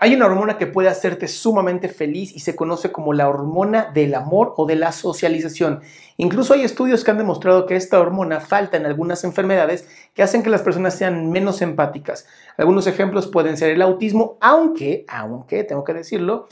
Hay una hormona que puede hacerte sumamente feliz y se conoce como la hormona del amor o de la socialización. Incluso hay estudios que han demostrado que esta hormona falta en algunas enfermedades que hacen que las personas sean menos empáticas. Algunos ejemplos pueden ser el autismo, aunque, aunque, tengo que decirlo,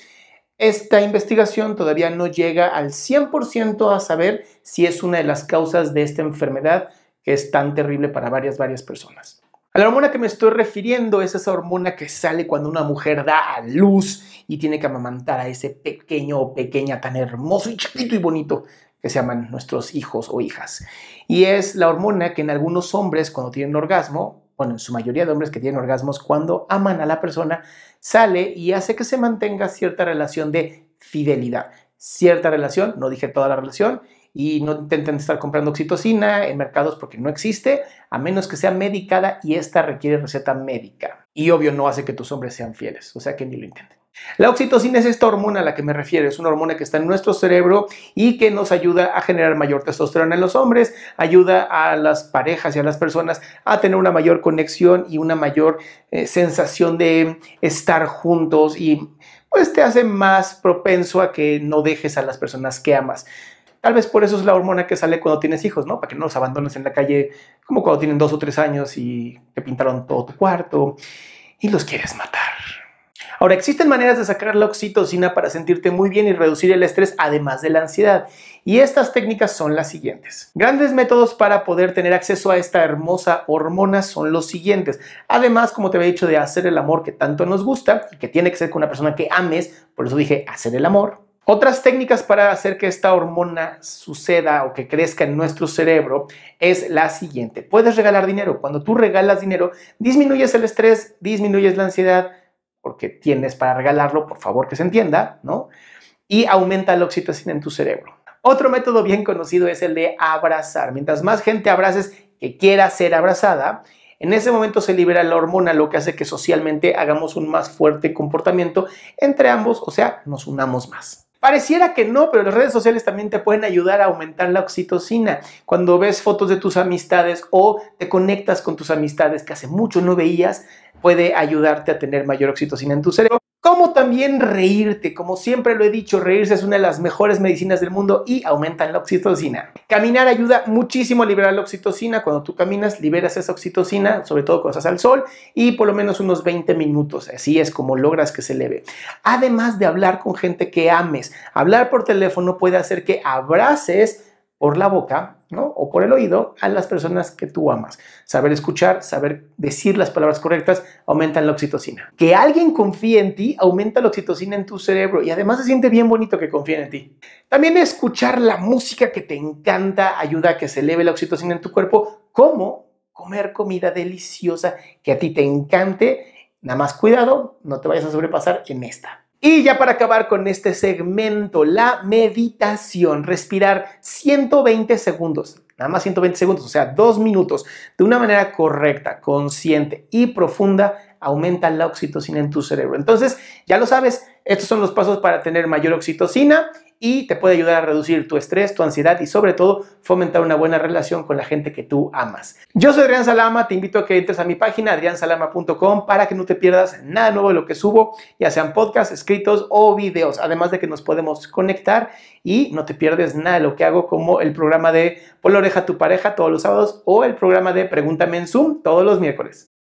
esta investigación todavía no llega al 100% a saber si es una de las causas de esta enfermedad que es tan terrible para varias, varias personas la hormona que me estoy refiriendo es esa hormona que sale cuando una mujer da a luz y tiene que amamantar a ese pequeño o pequeña tan hermoso y chiquito y bonito que se llaman nuestros hijos o hijas. Y es la hormona que en algunos hombres cuando tienen orgasmo, bueno, en su mayoría de hombres que tienen orgasmos, cuando aman a la persona, sale y hace que se mantenga cierta relación de fidelidad. Cierta relación, no dije toda la relación, y no intenten estar comprando oxitocina en mercados porque no existe, a menos que sea medicada y esta requiere receta médica. Y obvio no hace que tus hombres sean fieles, o sea que ni lo intenten. La oxitocina es esta hormona a la que me refiero, es una hormona que está en nuestro cerebro y que nos ayuda a generar mayor testosterona en los hombres, ayuda a las parejas y a las personas a tener una mayor conexión y una mayor eh, sensación de estar juntos y pues te hace más propenso a que no dejes a las personas que amas. Tal vez por eso es la hormona que sale cuando tienes hijos, ¿no? Para que no los abandones en la calle, como cuando tienen dos o tres años y te pintaron todo tu cuarto y los quieres matar. Ahora, existen maneras de sacar la oxitocina para sentirte muy bien y reducir el estrés, además de la ansiedad. Y estas técnicas son las siguientes. Grandes métodos para poder tener acceso a esta hermosa hormona son los siguientes. Además, como te había dicho, de hacer el amor que tanto nos gusta y que tiene que ser con una persona que ames, por eso dije hacer el amor. Otras técnicas para hacer que esta hormona suceda o que crezca en nuestro cerebro es la siguiente. Puedes regalar dinero. Cuando tú regalas dinero, disminuyes el estrés, disminuyes la ansiedad, porque tienes para regalarlo, por favor que se entienda, ¿no? Y aumenta la oxitocina en tu cerebro. Otro método bien conocido es el de abrazar. Mientras más gente abraces que quiera ser abrazada, en ese momento se libera la hormona, lo que hace que socialmente hagamos un más fuerte comportamiento entre ambos, o sea, nos unamos más. Pareciera que no, pero las redes sociales también te pueden ayudar a aumentar la oxitocina. Cuando ves fotos de tus amistades o te conectas con tus amistades que hace mucho no veías, puede ayudarte a tener mayor oxitocina en tu cerebro como también reírte. Como siempre lo he dicho, reírse es una de las mejores medicinas del mundo y aumentan la oxitocina. Caminar ayuda muchísimo a liberar la oxitocina. Cuando tú caminas, liberas esa oxitocina, sobre todo cuando estás al sol, y por lo menos unos 20 minutos. Así es como logras que se eleve. Además de hablar con gente que ames, hablar por teléfono puede hacer que abraces por la boca o por el oído a las personas que tú amas. Saber escuchar, saber decir las palabras correctas aumentan la oxitocina. Que alguien confíe en ti aumenta la oxitocina en tu cerebro y además se siente bien bonito que confíen en ti. También escuchar la música que te encanta ayuda a que se eleve la oxitocina en tu cuerpo, como comer comida deliciosa que a ti te encante. Nada más cuidado, no te vayas a sobrepasar en esta. Y ya para acabar con este segmento, la meditación, respirar 120 segundos, nada más 120 segundos, o sea, dos minutos, de una manera correcta, consciente y profunda, aumenta la oxitocina en tu cerebro. Entonces, ya lo sabes, estos son los pasos para tener mayor oxitocina y te puede ayudar a reducir tu estrés, tu ansiedad y sobre todo fomentar una buena relación con la gente que tú amas. Yo soy Adrián Salama, te invito a que entres a mi página adriansalama.com para que no te pierdas nada nuevo de lo que subo, ya sean podcasts, escritos o videos, además de que nos podemos conectar y no te pierdes nada de lo que hago como el programa de por la oreja tu pareja todos los sábados o el programa de Pregúntame en Zoom todos los miércoles.